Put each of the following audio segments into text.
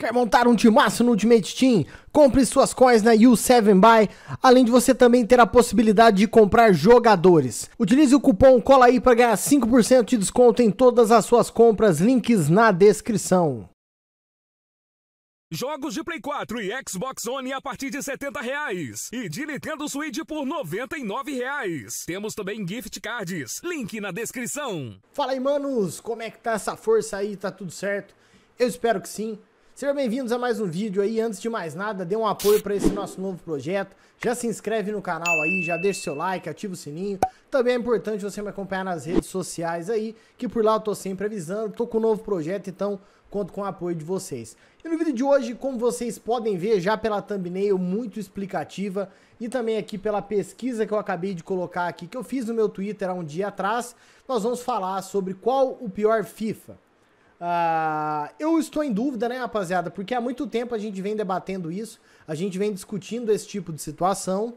Quer montar um timaço no Ultimate Team? Compre suas coins na U7Buy, além de você também ter a possibilidade de comprar jogadores. Utilize o cupom COLAI para ganhar 5% de desconto em todas as suas compras, links na descrição. Jogos de Play 4 e Xbox One a partir de R$ reais. e de Nintendo Switch por R$ 99 reais. Temos também gift cards, link na descrição. Fala aí, manos, como é que tá essa força aí? Tá tudo certo? Eu espero que sim. Sejam bem-vindos a mais um vídeo aí. Antes de mais nada, dê um apoio para esse nosso novo projeto. Já se inscreve no canal aí, já deixa seu like, ativa o sininho. Também é importante você me acompanhar nas redes sociais aí, que por lá eu tô sempre avisando. Tô com um novo projeto, então conto com o apoio de vocês. E no vídeo de hoje, como vocês podem ver já pela thumbnail muito explicativa e também aqui pela pesquisa que eu acabei de colocar aqui, que eu fiz no meu Twitter há um dia atrás, nós vamos falar sobre qual o pior FIFA. Uh, eu estou em dúvida, né, rapaziada? Porque há muito tempo a gente vem debatendo isso, a gente vem discutindo esse tipo de situação.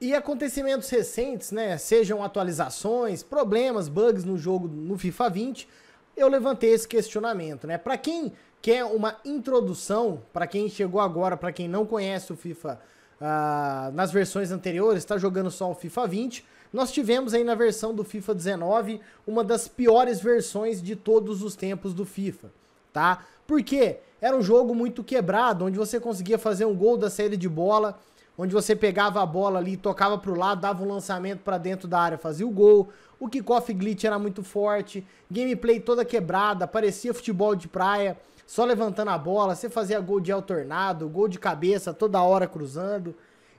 E acontecimentos recentes, né, sejam atualizações, problemas, bugs no jogo no FIFA 20, eu levantei esse questionamento, né? Para quem quer uma introdução, para quem chegou agora, para quem não conhece o FIFA uh, nas versões anteriores, está jogando só o FIFA 20, nós tivemos aí na versão do FIFA 19 uma das piores versões de todos os tempos do FIFA, tá? Porque era um jogo muito quebrado, onde você conseguia fazer um gol da série de bola, onde você pegava a bola ali, tocava para o lado, dava um lançamento para dentro da área, fazia o gol. O kickoff glitch era muito forte, gameplay toda quebrada, parecia futebol de praia, só levantando a bola, você fazia gol de alternado, gol de cabeça toda hora cruzando.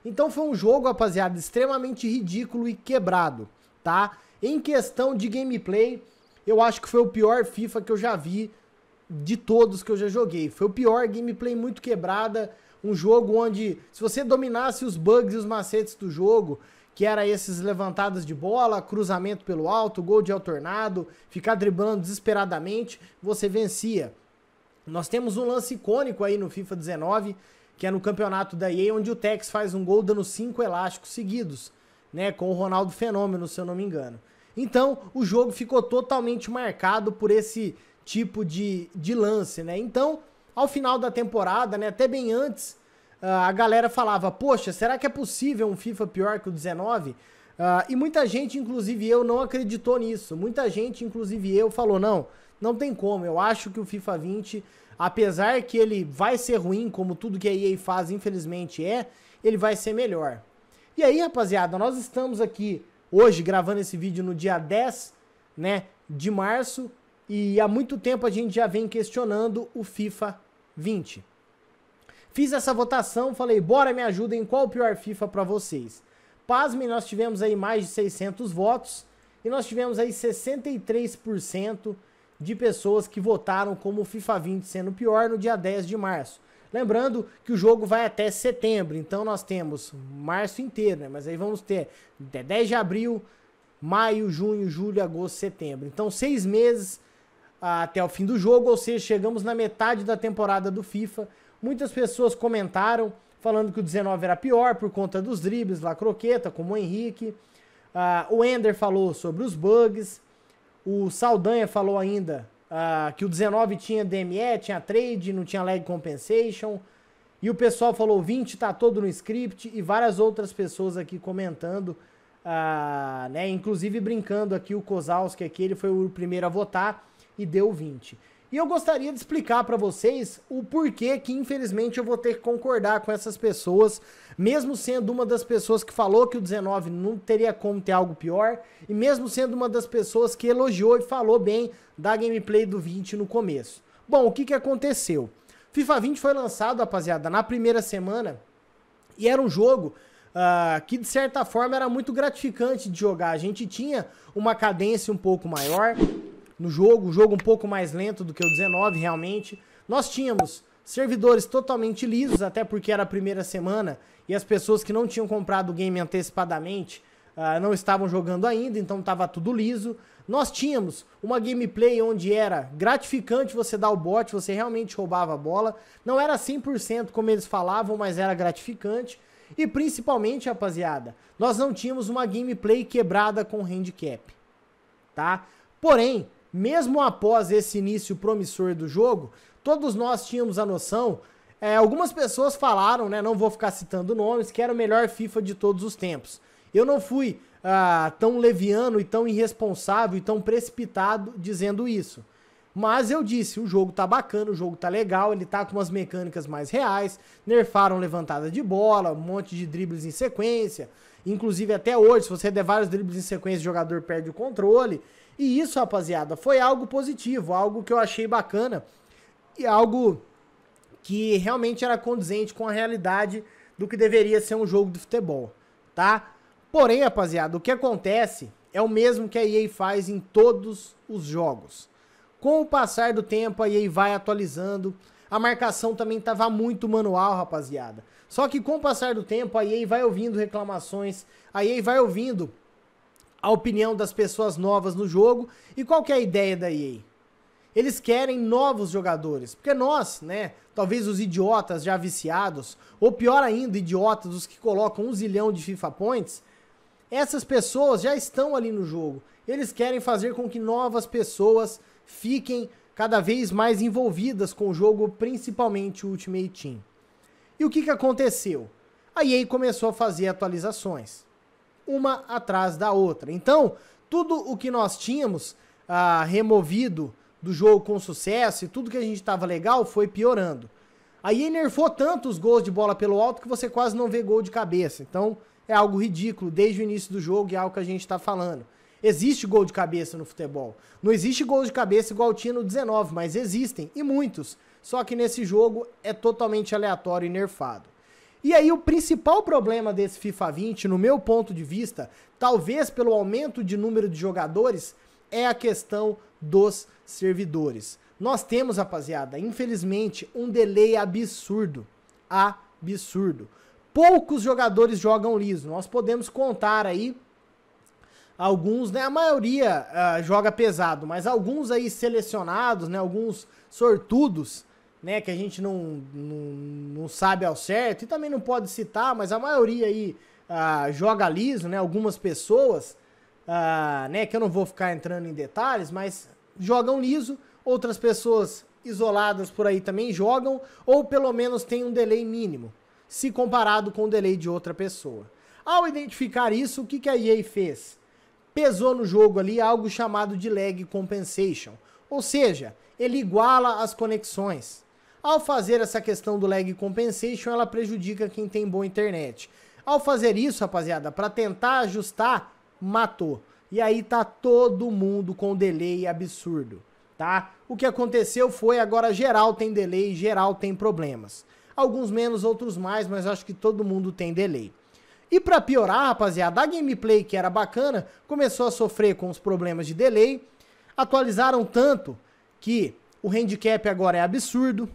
Então foi um jogo, rapaziada, extremamente ridículo e quebrado, tá? Em questão de gameplay, eu acho que foi o pior FIFA que eu já vi de todos que eu já joguei. Foi o pior gameplay muito quebrada, um jogo onde se você dominasse os bugs e os macetes do jogo, que era esses levantadas de bola, cruzamento pelo alto, gol de alternado, ficar driblando desesperadamente, você vencia. Nós temos um lance icônico aí no FIFA 19, que é no campeonato da EA, onde o Tex faz um gol dando cinco elásticos seguidos, né? Com o Ronaldo Fenômeno, se eu não me engano. Então, o jogo ficou totalmente marcado por esse tipo de, de lance, né? Então, ao final da temporada, né, até bem antes, ah, a galera falava: Poxa, será que é possível um FIFA pior que o 19? Ah, e muita gente, inclusive eu, não acreditou nisso. Muita gente, inclusive eu, falou: Não, não tem como. Eu acho que o FIFA 20 apesar que ele vai ser ruim, como tudo que a EA faz, infelizmente é, ele vai ser melhor. E aí, rapaziada, nós estamos aqui hoje gravando esse vídeo no dia 10, né, de março, e há muito tempo a gente já vem questionando o FIFA 20. Fiz essa votação, falei, bora me ajudem, qual o pior FIFA para vocês? Pasmem, nós tivemos aí mais de 600 votos e nós tivemos aí 63% de pessoas que votaram como o FIFA 20 sendo pior no dia 10 de março. Lembrando que o jogo vai até setembro, então nós temos março inteiro, né? Mas aí vamos ter até 10 de abril, maio, junho, julho, agosto, setembro. Então seis meses até o fim do jogo, ou seja, chegamos na metade da temporada do FIFA. Muitas pessoas comentaram falando que o 19 era pior por conta dos dribles, lá croqueta, como o Henrique. Uh, o Ender falou sobre os bugs. O Saldanha falou ainda ah, que o 19 tinha DME, tinha trade, não tinha lag compensation. E o pessoal falou 20 tá todo no script e várias outras pessoas aqui comentando, ah, né? Inclusive brincando aqui o Kozalski aqui, ele foi o primeiro a votar e deu 20. E eu gostaria de explicar para vocês o porquê que, infelizmente, eu vou ter que concordar com essas pessoas, mesmo sendo uma das pessoas que falou que o 19 não teria como ter algo pior, e mesmo sendo uma das pessoas que elogiou e falou bem da gameplay do 20 no começo. Bom, o que, que aconteceu? FIFA 20 foi lançado, rapaziada, na primeira semana, e era um jogo Uh, que de certa forma era muito gratificante de jogar. A gente tinha uma cadência um pouco maior, no jogo, um jogo um pouco mais lento do que o 19 realmente. Nós tínhamos servidores totalmente lisos, até porque era a primeira semana e as pessoas que não tinham comprado o game antecipadamente uh, não estavam jogando ainda, então estava tudo liso. Nós tínhamos uma gameplay onde era gratificante você dar o bote, você realmente roubava a bola. Não era 100% como eles falavam, mas era gratificante. E principalmente, rapaziada, nós não tínhamos uma gameplay quebrada com handicap, tá? Porém, mesmo após esse início promissor do jogo, todos nós tínhamos a noção. É, algumas pessoas falaram, né? Não vou ficar citando nomes, que era o melhor FIFA de todos os tempos. Eu não fui ah, tão leviano e tão irresponsável e tão precipitado dizendo isso. Mas eu disse, o jogo tá bacana, o jogo tá legal, ele tá com umas mecânicas mais reais, nerfaram levantada de bola, um monte de dribles em sequência. Inclusive até hoje, se você der vários dribles em sequência, o jogador perde o controle. E isso, rapaziada, foi algo positivo, algo que eu achei bacana e algo que realmente era condizente com a realidade do que deveria ser um jogo de futebol, tá? Porém, rapaziada, o que acontece é o mesmo que a EA faz em todos os jogos. Com o passar do tempo, a EA vai atualizando. A marcação também estava muito manual, rapaziada. Só que com o passar do tempo, a EA vai ouvindo reclamações, a EA vai ouvindo a opinião das pessoas novas no jogo. E qual que é a ideia da EA? Eles querem novos jogadores, porque nós, né, talvez os idiotas já viciados, ou pior ainda, idiotas os que colocam um zilhão de FIFA points, essas pessoas já estão ali no jogo. Eles querem fazer com que novas pessoas fiquem cada vez mais envolvidas com o jogo, principalmente o Ultimate Team. E o que, que aconteceu? A EA começou a fazer atualizações uma atrás da outra. Então, tudo o que nós tínhamos ah, removido do jogo com sucesso e tudo que a gente estava legal foi piorando. Aí enervou tanto os gols de bola pelo alto que você quase não vê gol de cabeça. Então é algo ridículo desde o início do jogo e é algo que a gente está falando. Existe gol de cabeça no futebol. Não existe gol de cabeça igual tinha no 19, mas existem e muitos. Só que nesse jogo é totalmente aleatório e nerfado. E aí o principal problema desse FIFA 20, no meu ponto de vista, talvez pelo aumento de número de jogadores, é a questão dos servidores. Nós temos, rapaziada, infelizmente, um delay absurdo. Absurdo. Poucos jogadores jogam liso. Nós podemos contar aí alguns, né? A maioria uh, joga pesado, mas alguns aí selecionados, né? Alguns sortudos né, que a gente não, não, não, sabe ao certo, e também não pode citar, mas a maioria aí ah, joga liso, né, algumas pessoas, ah, né, que eu não vou ficar entrando em detalhes, mas jogam liso, outras pessoas isoladas por aí também jogam, ou pelo menos tem um delay mínimo, se comparado com o delay de outra pessoa. Ao identificar isso, o que, que a EA fez? Pesou no jogo ali algo chamado de lag compensation, ou seja, ele iguala as conexões. Ao fazer essa questão do lag compensation, ela prejudica quem tem boa internet. Ao fazer isso, rapaziada, para tentar ajustar, matou. E aí tá todo mundo com delay absurdo, tá? O que aconteceu foi agora geral tem delay, geral tem problemas. Alguns menos, outros mais, mas acho que todo mundo tem delay. E para piorar, rapaziada, a gameplay que era bacana começou a sofrer com os problemas de delay. Atualizaram tanto que o handicap agora é absurdo.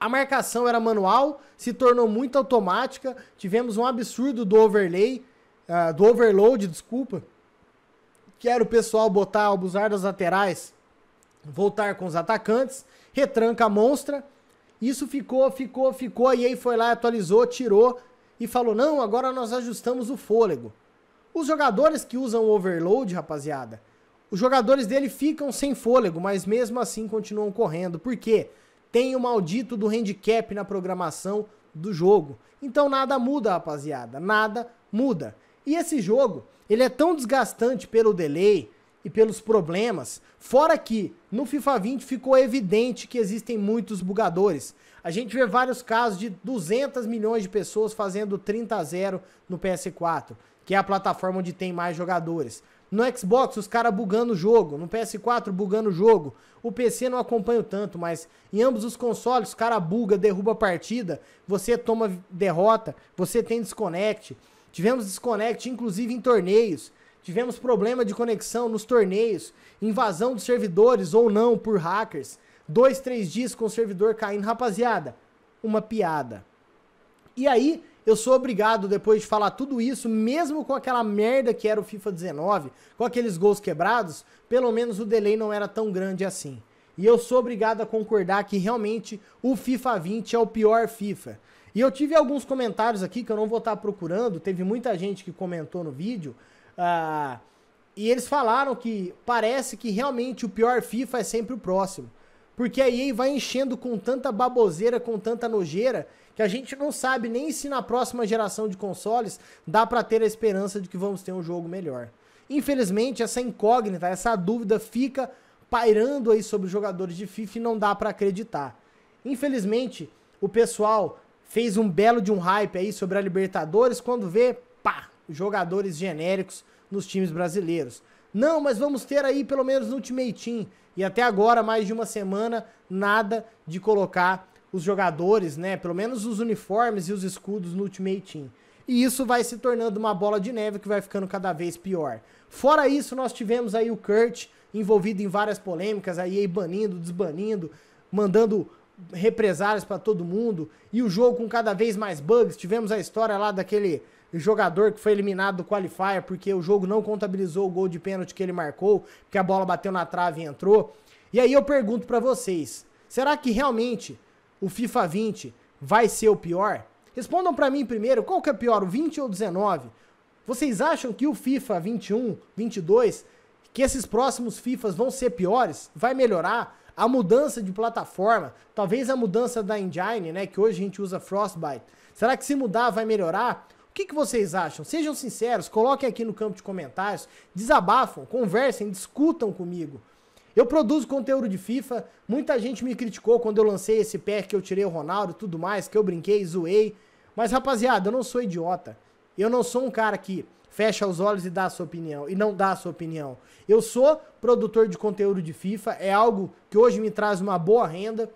A marcação era manual, se tornou muito automática. Tivemos um absurdo do overlay, uh, do overload, desculpa. Que era o pessoal botar, abusar das laterais, voltar com os atacantes, retranca a monstra. Isso ficou, ficou, ficou. E aí foi lá, atualizou, tirou e falou: não, agora nós ajustamos o fôlego. Os jogadores que usam o overload, rapaziada, os jogadores dele ficam sem fôlego, mas mesmo assim continuam correndo. Por quê? Porque tem o maldito do handicap na programação do jogo. Então nada muda, rapaziada, nada muda. E esse jogo, ele é tão desgastante pelo delay e pelos problemas, fora que no FIFA 20 ficou evidente que existem muitos bugadores. A gente vê vários casos de 200 milhões de pessoas fazendo 30 a 0 no PS4, que é a plataforma onde tem mais jogadores. No Xbox, os caras bugando o jogo. No PS4, bugando o jogo. O PC não acompanha tanto, mas em ambos os consoles, os caras buga, derruba a partida. Você toma derrota. Você tem desconect. Tivemos desconect, inclusive em torneios. Tivemos problema de conexão nos torneios. Invasão dos servidores ou não por hackers. Dois, três dias com o servidor caindo. Rapaziada, uma piada. E aí, eu sou obrigado, depois de falar tudo isso, mesmo com aquela merda que era o FIFA 19, com aqueles gols quebrados, pelo menos o delay não era tão grande assim. E eu sou obrigado a concordar que realmente o FIFA 20 é o pior FIFA. E eu tive alguns comentários aqui que eu não vou estar tá procurando, teve muita gente que comentou no vídeo. Uh, e eles falaram que parece que realmente o pior FIFA é sempre o próximo. Porque a EA vai enchendo com tanta baboseira, com tanta nojeira, que a gente não sabe nem se na próxima geração de consoles dá para ter a esperança de que vamos ter um jogo melhor. Infelizmente, essa incógnita, essa dúvida fica pairando aí sobre os jogadores de FIFA e não dá para acreditar. Infelizmente, o pessoal fez um belo de um hype aí sobre a Libertadores quando vê, pá, jogadores genéricos nos times brasileiros. Não, mas vamos ter aí pelo menos no Ultimate Team. E até agora, mais de uma semana, nada de colocar os jogadores, né? Pelo menos os uniformes e os escudos no Ultimate Team. E isso vai se tornando uma bola de neve que vai ficando cada vez pior. Fora isso, nós tivemos aí o Kurt envolvido em várias polêmicas, aí banindo, desbanindo, mandando represárias para todo mundo e o jogo com cada vez mais bugs. Tivemos a história lá daquele jogador que foi eliminado do qualifier porque o jogo não contabilizou o gol de pênalti que ele marcou, porque a bola bateu na trave e entrou. E aí eu pergunto para vocês, será que realmente o FIFA 20 vai ser o pior? Respondam para mim primeiro, qual que é pior, o 20 ou o 19? Vocês acham que o FIFA 21, 22, que esses próximos FIFAs vão ser piores? Vai melhorar? a mudança de plataforma, talvez a mudança da engine, né, que hoje a gente usa Frostbite. Será que se mudar vai melhorar? O que, que vocês acham? Sejam sinceros, coloquem aqui no campo de comentários, desabafam, conversem, discutam comigo. Eu produzo conteúdo de FIFA, muita gente me criticou quando eu lancei esse pack que eu tirei o Ronaldo e tudo mais, que eu brinquei, zoei. Mas rapaziada, eu não sou idiota. Eu não sou um cara que fecha os olhos e dá a sua opinião e não dá a sua opinião. Eu sou produtor de conteúdo de FIFA, é algo que hoje me traz uma boa renda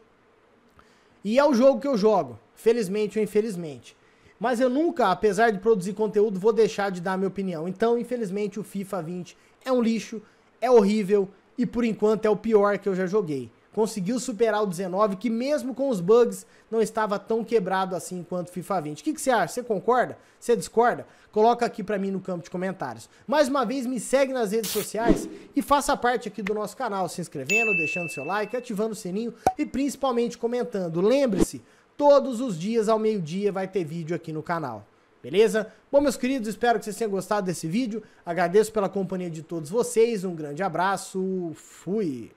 e é o jogo que eu jogo, felizmente ou infelizmente. Mas eu nunca, apesar de produzir conteúdo, vou deixar de dar minha opinião. Então, infelizmente, o FIFA 20 é um lixo, é horrível e por enquanto é o pior que eu já joguei conseguiu superar o 19, que mesmo com os bugs não estava tão quebrado assim quanto o FIFA 20. O que, que você acha? Você concorda? Você discorda? Coloca aqui para mim no campo de comentários. Mais uma vez, me segue nas redes sociais e faça parte aqui do nosso canal, se inscrevendo, deixando seu like, ativando o sininho e principalmente comentando. Lembre-se, todos os dias ao meio-dia vai ter vídeo aqui no canal. Beleza? Bom, meus queridos, espero que vocês tenham gostado desse vídeo. Agradeço pela companhia de todos vocês. Um grande abraço. Fui!